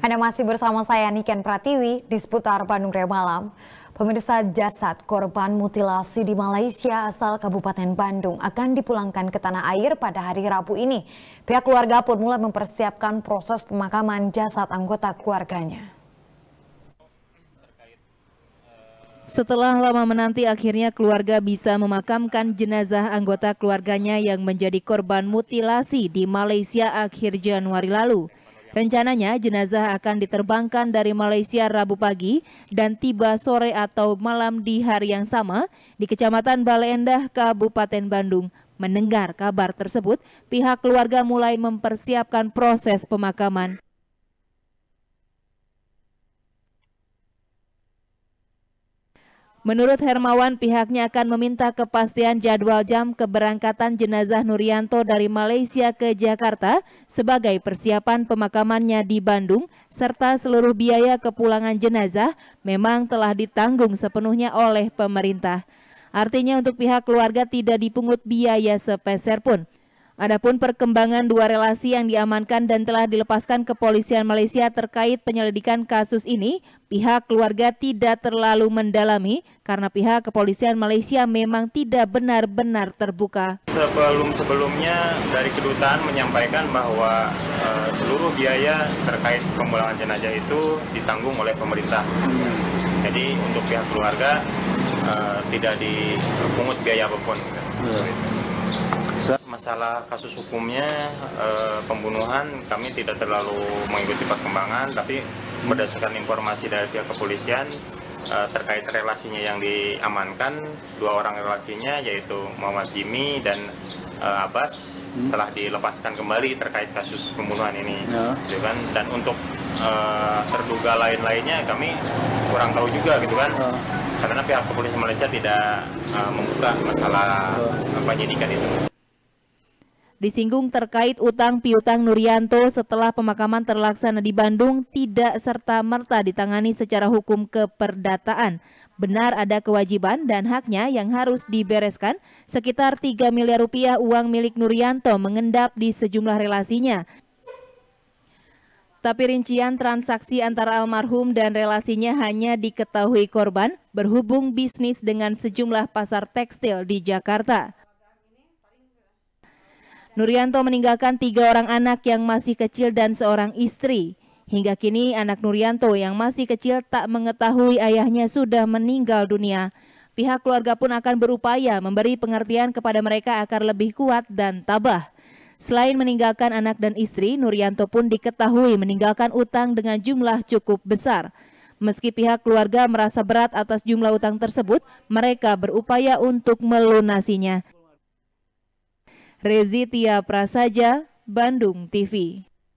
Anda masih bersama saya Niken Pratiwi di seputar Bandung Raya Malam. Pemirsa jasad korban mutilasi di Malaysia asal Kabupaten Bandung akan dipulangkan ke tanah air pada hari Rabu ini. Pihak keluarga pun mulai mempersiapkan proses pemakaman jasad anggota keluarganya. Setelah lama menanti akhirnya keluarga bisa memakamkan jenazah anggota keluarganya yang menjadi korban mutilasi di Malaysia akhir Januari lalu. Rencananya jenazah akan diterbangkan dari Malaysia Rabu pagi dan tiba sore atau malam di hari yang sama di Kecamatan Baleendah Kabupaten Bandung. Mendengar kabar tersebut, pihak keluarga mulai mempersiapkan proses pemakaman. Menurut Hermawan, pihaknya akan meminta kepastian jadwal jam keberangkatan jenazah Nurianto dari Malaysia ke Jakarta sebagai persiapan pemakamannya di Bandung, serta seluruh biaya kepulangan jenazah memang telah ditanggung sepenuhnya oleh pemerintah. Artinya untuk pihak keluarga tidak dipungut biaya sepeser pun. Adapun perkembangan dua relasi yang diamankan dan telah dilepaskan kepolisian Malaysia terkait penyelidikan kasus ini, pihak keluarga tidak terlalu mendalami karena pihak kepolisian Malaysia memang tidak benar-benar terbuka. Sebelum-sebelumnya dari kedutaan menyampaikan bahwa e, seluruh biaya terkait pemulangan jenazah itu ditanggung oleh pemerintah. Jadi untuk pihak keluarga e, tidak dipungut biaya apapun. Ya masalah kasus hukumnya e, pembunuhan kami tidak terlalu mengikuti perkembangan tapi berdasarkan informasi dari pihak kepolisian e, terkait relasinya yang diamankan dua orang relasinya yaitu Muhammad Jimmy dan e, Abbas hmm. telah dilepaskan kembali terkait kasus pembunuhan ini ya. gitu kan dan untuk e, terduga lain-lainnya kami kurang tahu juga gitu kan ya karena pihak kepolisian Malaysia tidak uh, membuka masalah ya. penyidikan itu disinggung terkait utang piutang Nurianto setelah pemakaman terlaksana di Bandung tidak serta-merta ditangani secara hukum keperdataan. Benar ada kewajiban dan haknya yang harus dibereskan sekitar 3 miliar rupiah uang milik Nurianto mengendap di sejumlah relasinya. Tapi rincian transaksi antara almarhum dan relasinya hanya diketahui korban berhubung bisnis dengan sejumlah pasar tekstil di Jakarta. Nurianto meninggalkan tiga orang anak yang masih kecil dan seorang istri. Hingga kini anak Nurianto yang masih kecil tak mengetahui ayahnya sudah meninggal dunia. Pihak keluarga pun akan berupaya memberi pengertian kepada mereka agar lebih kuat dan tabah. Selain meninggalkan anak dan istri, Nurianto pun diketahui meninggalkan utang dengan jumlah cukup besar. Meski pihak keluarga merasa berat atas jumlah utang tersebut, mereka berupaya untuk melunasinya. Rezi Tia Prasaja, Bandung TV.